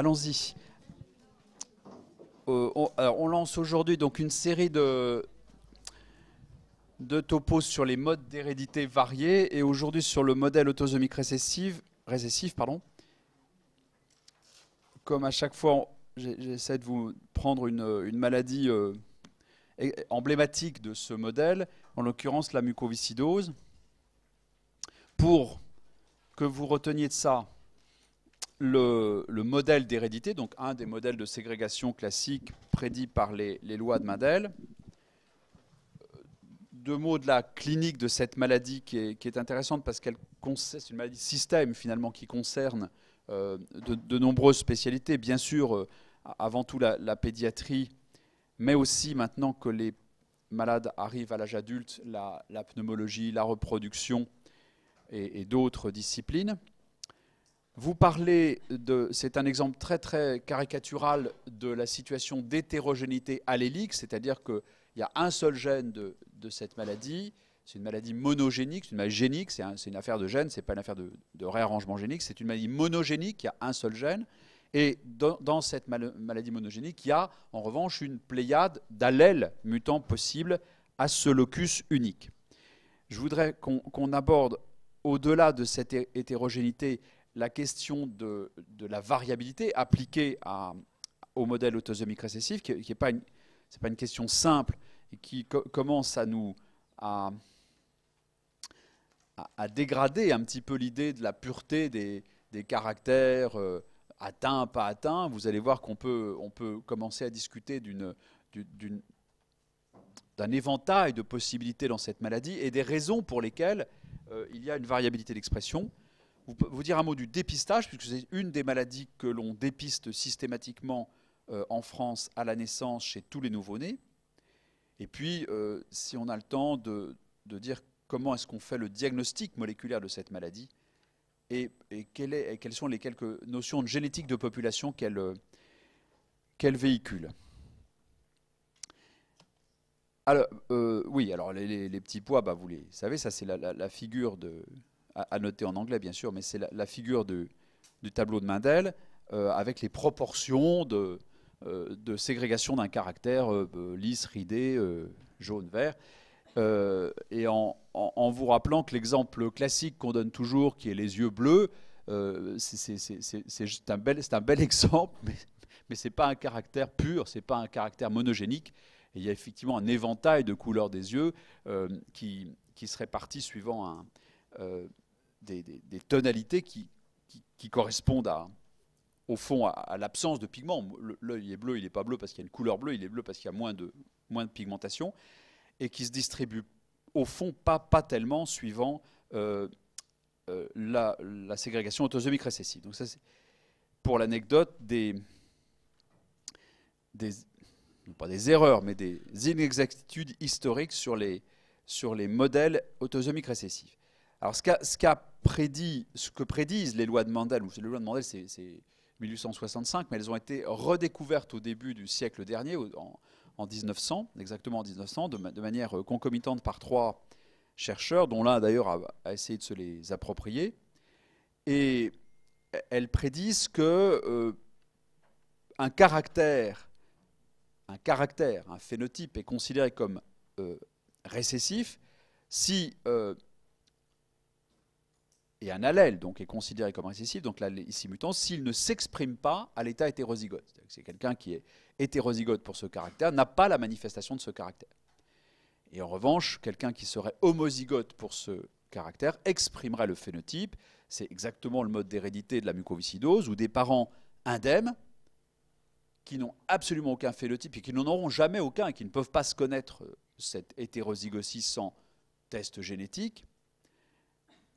Allons-y. Euh, on, lance aujourd'hui donc une série de, topos sur les modes d'hérédité variés et aujourd'hui sur le modèle autosomique récessif. récessif Comme à chaque fois, j'essaie de vous prendre une, maladie euh, emblématique de ce modèle, en l'occurrence la mucoviscidose. Pour que vous reteniez de ça, le, modèle d'hérédité, donc un des modèles de ségrégation classique prédit par les, lois de Mendel, euh, deux mots de la clinique de cette maladie qui est, intéressante parce qu'elle c'est une maladie système finalement qui concerne euh, de, nombreuses spécialités, bien sûr euh, avant tout la, pédiatrie, mais aussi maintenant que les malades arrivent à l'âge adulte, la, pneumologie, la reproduction et d'autres disciplines. Vous parlez de, c'est un exemple très très caricatural de la situation d'hétérogénéité allélique, c'est-à-dire qu'il y a un seul gène de, de cette maladie. C'est une maladie monogénique, c'est une maladie génique, c'est, une affaire de gène, c'est pas une affaire de, de réarrangement génique, c'est une maladie monogénique, il y a un seul gène. Et dans, cette maladie monogénique, il y a en revanche une pléiade d'allèles mutants possibles à ce locus unique. Je voudrais qu'on, aborde, au-delà de cette hétérogénéité, la question de, la variabilité appliquée au modèle autosomique récessif, qui n'est pas, une, question simple et qui commence à nous à, dégrader un petit peu l'idée de la pureté des, caractères euh, atteints, pas atteints. Vous allez voir qu'on peut, on peut commencer à discuter d'un éventail de possibilités dans cette maladie et des raisons pour lesquelles euh, il y a une variabilité d'expression. Vous, dire un mot du dépistage, puisque c'est une des maladies que l'on dépiste systématiquement euh, en France à la naissance chez tous les nouveau-nés. Et puis, euh, si on a le temps de, dire comment est-ce qu'on fait le diagnostic moléculaire de cette maladie et, quelles sont les quelques notions de génétique de population qu'elle euh, véhicule. Alors, oui, alors les, petits pois, bah, vous les savez, ça c'est la, figure de, à, noter en anglais, bien sûr, mais c'est la, figure du, tableau de Mendel euh, avec les proportions de, euh, de ségrégation d'un caractère euh, lisse, ridé, jaune, vert. et en, vous rappelant que l'exemple classique qu'on donne toujours, qui est les yeux bleus, c'est juste un bel, un bel exemple, mais, mais ce n'est pas un caractère pur, ce n'est pas un caractère monogénique. il y a effectivement un éventail de couleurs des yeux qui, qui se répartit suivant un, des, tonalités qui, correspondent à, au fond à, l'absence de pigments. L'œil est bleu, il n'est pas bleu parce qu'il y a une couleur bleue, il est bleu parce qu'il y a moins de, moins de pigmentation, et qui se distribue au fond pas, pas tellement suivant euh, euh, la, ségrégation autosomique récessive. Donc ça, c'est pour l'anecdote des, des, pas des erreurs, mais des inexactitudes historiques sur les, sur les modèles autosomiques récessifs. Alors ce qu'a prédit, ce que prédisent les lois de Mandel, ou les lois de Mandel, c'est 1865, mais elles ont été redécouvertes au début du siècle dernier, en, 1900, exactement en 1900, de, manière euh, concomitante par trois chercheurs, dont l'un d'ailleurs a, essayé de se les approprier. Et elles prédisent que euh, un caractère, un phénotype est considéré comme euh, récessif si et un allèle, donc est considéré comme récessif, donc là, ici mutant, s'il ne s'exprime pas à l'état hétérozygote. C'est quelqu'un qui est hétérozygote pour ce caractère, n'a pas la manifestation de ce caractère. Et en revanche, quelqu'un qui serait homozygote pour ce caractère exprimerait le phénotype. C'est exactement le mode d'hérédité de la mucoviscidose, où des parents indemnes, qui n'ont absolument aucun phénotype et qui n'en auront jamais aucun et qui ne peuvent pas se connaître euh, cette hétérozygosie sans test génétique,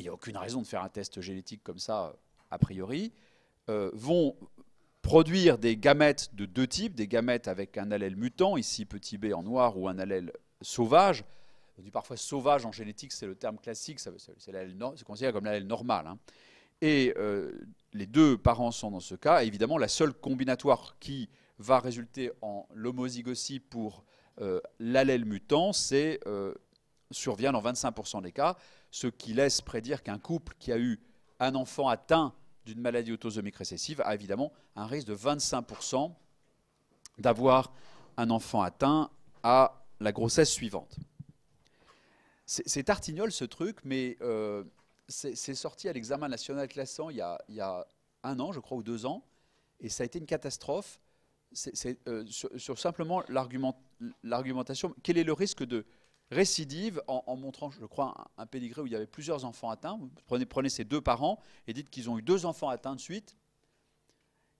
il n'y a aucune raison de faire un test génétique comme ça, a priori, euh, vont produire des gamètes de deux types, des gamètes avec un allèle mutant, ici petit b en noir, ou un allèle sauvage. On parfois sauvage en génétique, c'est le terme classique, c'est considéré comme l'allèle normal. Hein. Et euh, les deux parents sont dans ce cas. évidemment, la seule combinatoire qui va résulter en l'homozygocie pour euh, l'allèle mutant, c'est survient dans 25% des cas, ce qui laisse prédire qu'un couple qui a eu un enfant atteint d'une maladie autosomique récessive a évidemment un risque de 25% d'avoir un enfant atteint à la grossesse suivante. C'est tartignol ce truc, mais euh, c'est sorti à l'examen national classant il y, a, un an, je crois, ou deux ans, et ça a été une catastrophe. Euh, sur, simplement l'argumentation, quel est le risque de récidive en, montrant, je crois, un, pédigré où il y avait plusieurs enfants atteints. Vous prenez, ces deux parents et dites qu'ils ont eu deux enfants atteints de suite.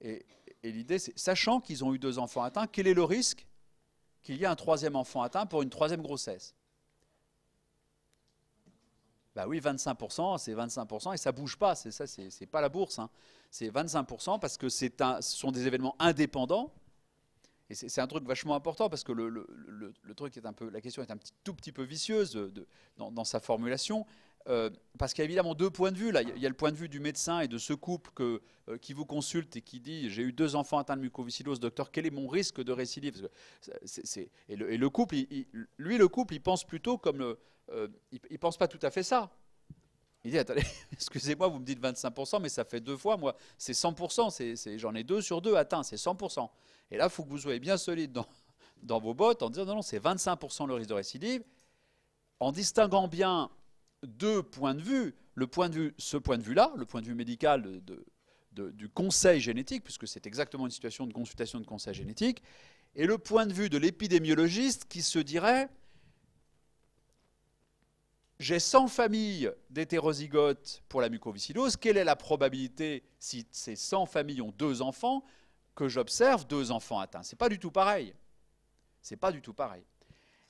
Et, l'idée, c'est, sachant qu'ils ont eu deux enfants atteints, quel est le risque qu'il y ait un troisième enfant atteint pour une troisième grossesse bah oui, 25%, c'est 25%, et ça ne bouge pas, c'est ça, c'est, pas la bourse. Hein. C'est 25% parce que un, ce sont des événements indépendants, et c'est un truc vachement important parce que le, truc est un peu, la question est un tout petit peu vicieuse dans, sa formulation. Euh, parce qu'il y a évidemment deux points de vue. Là. Il y a le point de vue du médecin et de ce couple euh, qui vous consulte et qui dit J'ai eu deux enfants atteints de mucoviscidose, docteur, quel est mon risque de récidive Et, le, couple, lui, le couple, il pense plutôt comme. Euh, il, il pense pas tout à fait ça. Il dit, attendez, excusez-moi, vous me dites 25%, mais ça fait deux fois, moi, c'est 100%, j'en ai deux sur deux atteints, c'est 100%. Et là, il faut que vous soyez bien solide dans, vos bottes en disant, non, non, c'est 25% le risque de récidive, en distinguant bien deux points de vue, le point de vue, ce point de vue-là, le point de vue médical du conseil génétique, puisque c'est exactement une situation de consultation de conseil génétique, et le point de vue de l'épidémiologiste qui se dirait, j'ai 100 familles d'hétérozygotes pour la mucoviscidose, quelle est la probabilité, si ces 100 familles ont deux enfants, que j'observe deux enfants atteints C'est pas du tout pareil. C'est pas du tout pareil.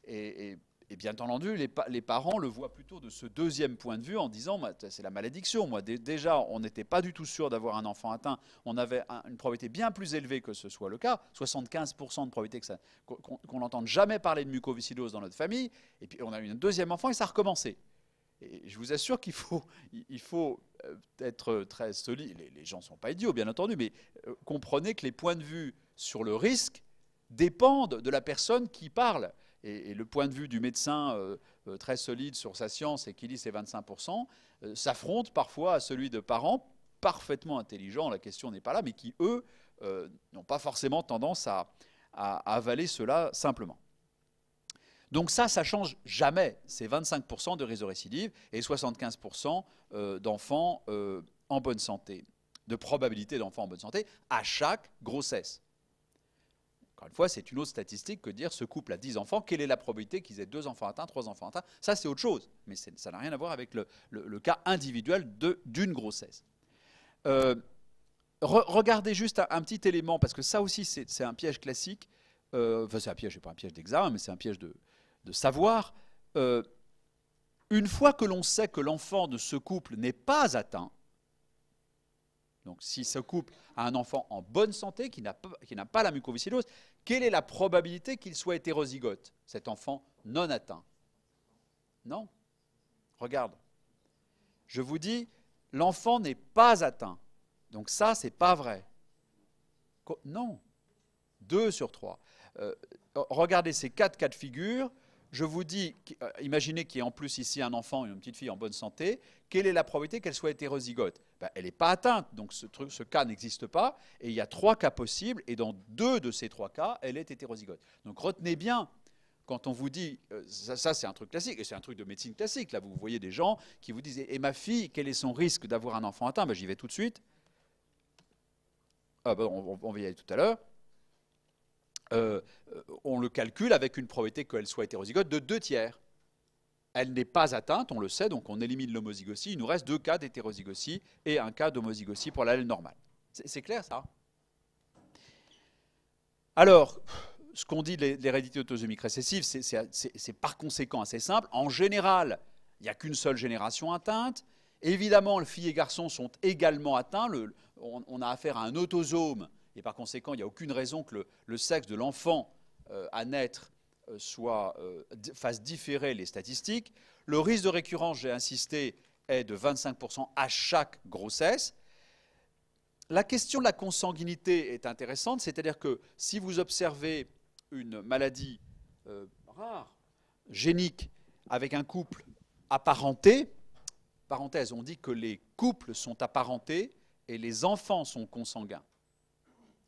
et et bien entendu, les, parents le voient plutôt de ce deuxième point de vue en disant bah, c'est la malédiction. Moi, déjà, on n'était pas du tout sûr d'avoir un enfant atteint. On avait une probabilité bien plus élevée que ce soit le cas 75% de probabilité qu'on n'entende jamais parler de mucoviscidose dans notre famille. Et puis, on a eu un deuxième enfant et ça a recommencé. Et je vous assure qu'il faut, il faut euh, être très solide. Les, gens ne sont pas idiots, bien entendu, mais euh, comprenez que les points de vue sur le risque dépendent de la personne qui parle et, le point de vue du médecin euh, euh, très solide sur sa science et qui lit ces 25%, s'affrontent s'affronte parfois à celui de parents parfaitement intelligents, la question n'est pas là, mais qui, eux, euh, n'ont pas forcément tendance à, avaler cela simplement. Donc ça, ça change jamais, ces 25% de réseaux récidives et 75% d'enfants en bonne santé, de probabilité d'enfants en bonne santé, à chaque grossesse. Encore une fois, c'est une autre statistique que dire ce couple a 10 enfants, quelle est la probabilité qu'ils aient deux enfants atteints, trois enfants atteints Ça, c'est autre chose, mais ça n'a rien à voir avec le, cas individuel d'une grossesse. Euh, regardez juste un, petit élément, parce que ça aussi, c'est un piège classique. Euh, enfin, c'est un piège, c'est pas un piège d'examen, mais c'est un piège de, savoir. Euh, une fois que l'on sait que l'enfant de ce couple n'est pas atteint, donc si ce couple a un enfant en bonne santé, qui n'a pas, la mucoviscidose, quelle est la probabilité qu'il soit hétérozygote, cet enfant non atteint Non. Regarde. Je vous dis, l'enfant n'est pas atteint. Donc ça, c'est pas vrai. non. Deux sur trois. Euh, regardez ces quatre cas de figure. Je vous dis, euh, imaginez qu'il y ait en plus ici un enfant, et une petite fille en bonne santé, quelle est la probabilité qu'elle soit hétérozygote ben, Elle n'est pas atteinte, donc ce, cas n'existe pas, et il y a trois cas possibles, et dans deux de ces trois cas, elle est hétérozygote. Donc retenez bien, quand on vous dit, euh, ça, c'est un truc classique, et c'est un truc de médecine classique, là vous voyez des gens qui vous disent, et ma fille, quel est son risque d'avoir un enfant atteint ben, J'y vais tout de suite. Ah, ben, on, va y aller tout à l'heure. Euh, euh, on le calcule avec une probabilité qu'elle soit hétérozygote de deux tiers elle n'est pas atteinte, on le sait, donc on élimine l'homozygocie. Il nous reste deux cas d'hétérozygocie et un cas d'homozygocie pour l'allèle normale. C'est clair ça Alors, ce qu'on dit de l'hérédité autosomique récessive, c'est par conséquent assez simple. En général, il n'y a qu'une seule génération atteinte. Évidemment, les filles et garçons sont également atteints. on, a affaire à un autosome, et par conséquent, il n'y a aucune raison que le, sexe de l'enfant euh, à naître euh, soit, euh, fasse différer les statistiques. Le risque de récurrence, j'ai insisté, est de 25% à chaque grossesse. La question de la consanguinité est intéressante, c'est-à-dire que si vous observez une maladie euh, rare, génique, avec un couple apparenté, parenthèse, on dit que les couples sont apparentés et les enfants sont consanguins.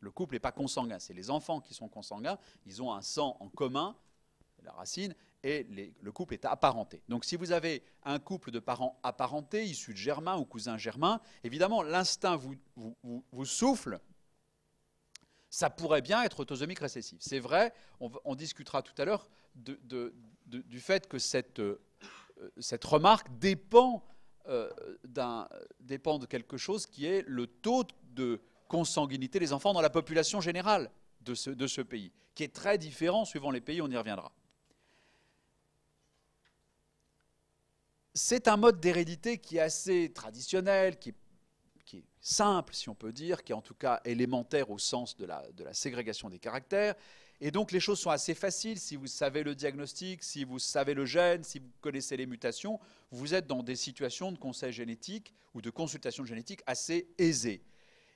Le couple n'est pas consanguin, c'est les enfants qui sont consanguins, ils ont un sang en commun, la racine, et le couple est apparenté. Donc si vous avez un couple de parents apparentés, issus de germains ou cousins germains, évidemment, l'instinct vous, souffle, ça pourrait bien être autosomique récessif. C'est vrai, on, discutera tout à l'heure du fait que cette, euh, remarque dépend, euh, dépend de quelque chose qui est le taux de consanguinité des enfants dans la population générale de de ce pays, qui est très différent suivant les pays, on y reviendra. c'est un mode d'hérédité qui est assez traditionnel, qui, est simple, si on peut dire, qui est en tout cas élémentaire au sens de la, ségrégation des caractères. Et donc les choses sont assez faciles. Si vous savez le diagnostic, si vous savez le gène, si vous connaissez les mutations, vous êtes dans des situations de conseil génétique ou de consultation génétique assez aisées.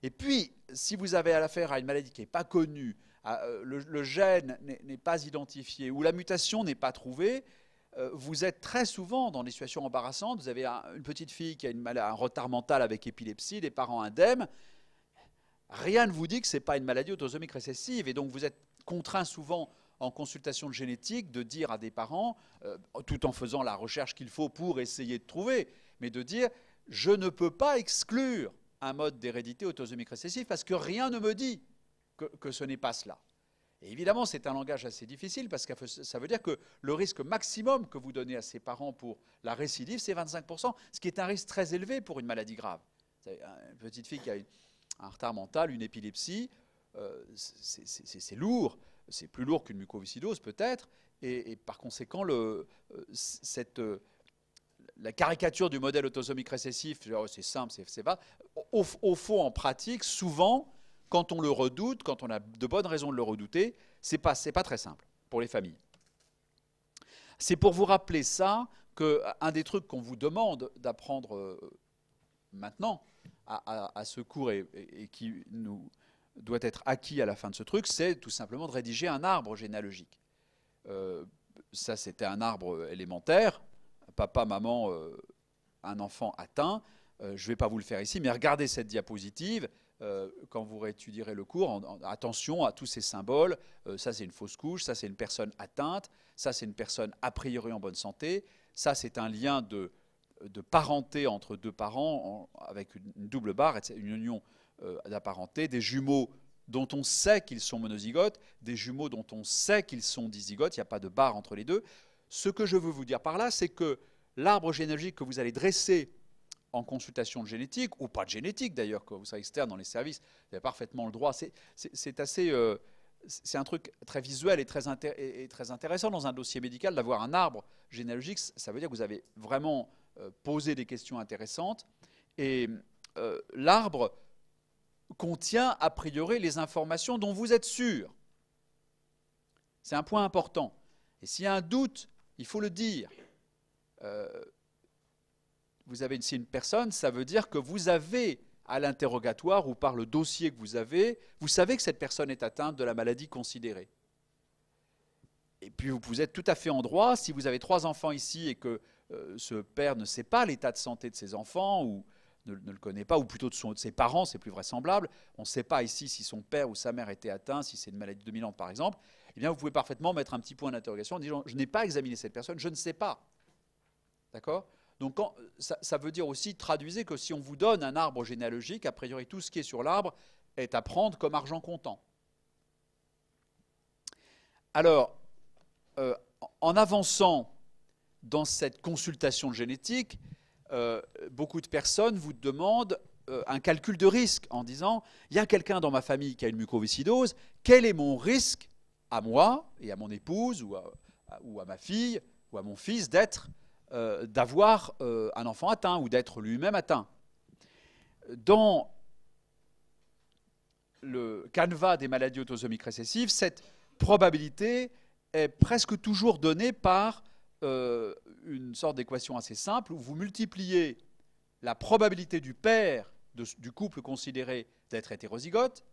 Et puis, si vous avez affaire à une maladie qui n'est pas connue, euh, le gène n'est pas identifié ou la mutation n'est pas trouvée, euh, vous êtes très souvent dans des situations embarrassantes. Vous avez une petite fille qui a un retard mental avec épilepsie, des parents indemnes. Rien ne vous dit que ce n'est pas une maladie autosomique récessive. Et donc, vous êtes contraint souvent en consultation de génétique de dire à des parents, euh, tout en faisant la recherche qu'il faut pour essayer de trouver, mais de dire, je ne peux pas exclure un mode d'hérédité autosomique récessive parce que rien ne me dit que ce n'est pas cela évidemment, c'est un langage assez difficile parce que ça veut dire que le risque maximum que vous donnez à ses parents pour la récidive, c'est 25%, ce qui est un risque très élevé pour une maladie grave. Une petite fille qui a un retard mental, une épilepsie, euh, c'est lourd, c'est plus lourd qu'une mucoviscidose peut-être, et, par conséquent, euh, cette, euh, la caricature du modèle autosomique récessif, c'est simple, c'est bas, au fond, en pratique, souvent, quand on le redoute, quand on a de bonnes raisons de le redouter, c'est pas, pas très simple pour les familles. C'est pour vous rappeler ça qu'un des trucs qu'on vous demande d'apprendre euh, maintenant à, ce cours et, qui nous doit être acquis à la fin de ce truc, c'est tout simplement de rédiger un arbre généalogique. Euh, ça, c'était un arbre élémentaire. Papa, maman, euh, un enfant atteint. je ne vais pas vous le faire ici, mais regardez cette diapositive. Euh, quand vous réétudierez le cours, attention à tous ces symboles. Euh, ça, c'est une fausse couche, ça, c'est une personne atteinte, ça, c'est une personne a priori en bonne santé, ça, c'est un lien de, parenté entre deux parents avec une, double barre, une union euh, d'apparenté, des jumeaux dont on sait qu'ils sont monozygotes, des jumeaux dont on sait qu'ils sont dizygotes, il n'y a pas de barre entre les deux. Ce que je veux vous dire par là, c'est que l'arbre généalogique que vous allez dresser en consultation de génétique, ou pas de génétique d'ailleurs, que vous serez externe dans les services, vous avez parfaitement le droit. C'est assez. Euh, c'est un truc très visuel et très, très intéressant dans un dossier médical d'avoir un arbre généalogique. Ça veut dire que vous avez vraiment euh, posé des questions intéressantes. Et euh, l'arbre contient a priori les informations dont vous êtes sûr. C'est un point important. Et s'il y a un doute, il faut le dire. Euh, vous avez ici une personne, ça veut dire que vous avez à l'interrogatoire ou par le dossier que vous avez, vous savez que cette personne est atteinte de la maladie considérée. Et puis vous êtes tout à fait en droit, si vous avez trois enfants ici et que euh, ce père ne sait pas l'état de santé de ses enfants ou ne, le connaît pas, ou plutôt de, ses parents, c'est plus vraisemblable, on ne sait pas ici si son père ou sa mère était atteint, si c'est une maladie dominante par exemple, eh bien vous pouvez parfaitement mettre un petit point d'interrogation en disant je n'ai pas examiné cette personne, je ne sais pas. D'accord donc ça, veut dire aussi, traduisez que si on vous donne un arbre généalogique, a priori tout ce qui est sur l'arbre est à prendre comme argent comptant. Alors, euh, en avançant dans cette consultation génétique, euh, beaucoup de personnes vous demandent euh, un calcul de risque en disant, il y a quelqu'un dans ma famille qui a une mucoviscidose, quel est mon risque à moi et à mon épouse ou à ma fille ou à mon fils d'être euh, d'avoir euh, un enfant atteint ou d'être lui-même atteint. Dans le canevas des maladies autosomiques récessives, cette probabilité est presque toujours donnée par euh, une sorte d'équation assez simple où vous multipliez la probabilité du père du couple considéré d'être hétérozygote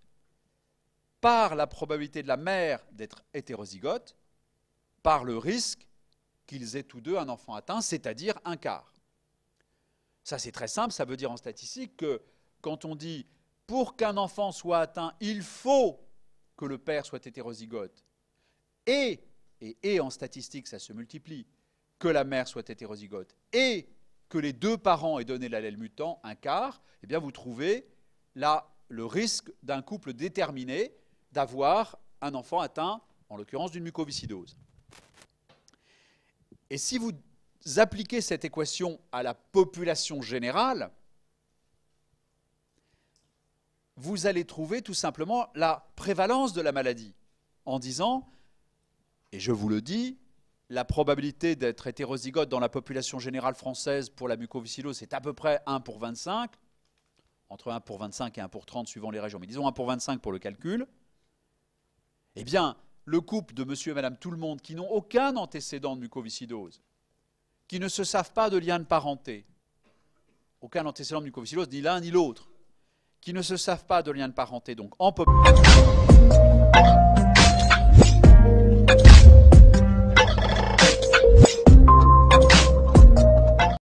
par la probabilité de la mère d'être hétérozygote, par le risque qu'ils aient tous deux un enfant atteint, c'est-à-dire un quart. Ça, c'est très simple, ça veut dire en statistique que quand on dit pour qu'un enfant soit atteint, il faut que le père soit hétérozygote, et, et, en statistique, ça se multiplie, que la mère soit hétérozygote, et que les deux parents aient donné l'allèle mutant, un quart, eh bien vous trouvez là le risque d'un couple déterminé d'avoir un enfant atteint, en l'occurrence, d'une mucoviscidose. Et si vous appliquez cette équation à la population générale, vous allez trouver tout simplement la prévalence de la maladie en disant, et je vous le dis, la probabilité d'être hétérozygote dans la population générale française pour la mucoviscidose est à peu près 1 pour 25, entre 1 pour 25 et 1 pour 30 suivant les régions, mais disons 1 pour 25 pour le calcul. Eh bien, le couple de monsieur et madame tout le monde qui n'ont aucun antécédent de mucoviscidose, qui ne se savent pas de lien de parenté, aucun antécédent de mucoviscidose, ni l'un ni l'autre, qui ne se savent pas de lien de parenté, donc en population.